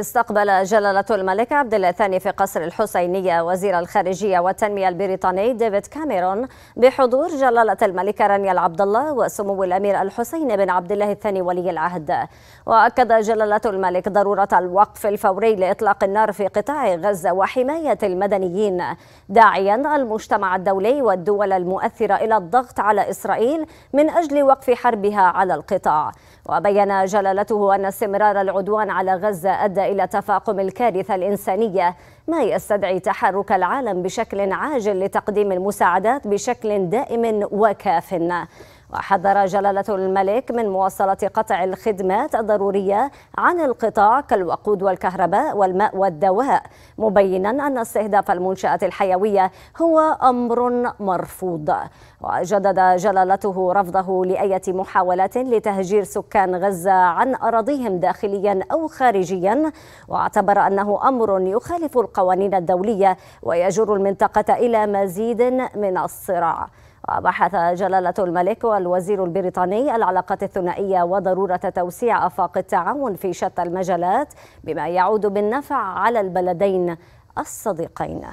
استقبل جلالة الملك عبد الثاني في قصر الحسينية وزير الخارجية والتنمية البريطاني ديفيد كاميرون بحضور جلالة الملكة رانيا العبد الله وسمو الأمير الحسين بن عبد الله الثاني ولي العهد وأكد جلالة الملك ضرورة الوقف الفوري لإطلاق النار في قطاع غزة وحماية المدنيين داعيا المجتمع الدولي والدول المؤثرة إلى الضغط على إسرائيل من أجل وقف حربها على القطاع وبين جلالته أن استمرار العدوان على غزة أدى إلى تفاقم الكارثة الإنسانية ما يستدعي تحرك العالم بشكل عاجل لتقديم المساعدات بشكل دائم وكاف وحذر جلالة الملك من مواصلة قطع الخدمات الضرورية عن القطاع كالوقود والكهرباء والماء والدواء مبينا أن استهداف المنشآت الحيوية هو أمر مرفوض وجدد جلالته رفضه لأية محاولات لتهجير سكان غزة عن أراضيهم داخليا أو خارجيا واعتبر أنه أمر يخالف القوانين الدولية ويجر المنطقة إلى مزيد من الصراع وبحث جلالة الملك والوزير البريطاني العلاقات الثنائية وضرورة توسيع آفاق التعاون في شتى المجالات بما يعود بالنفع على البلدين الصديقين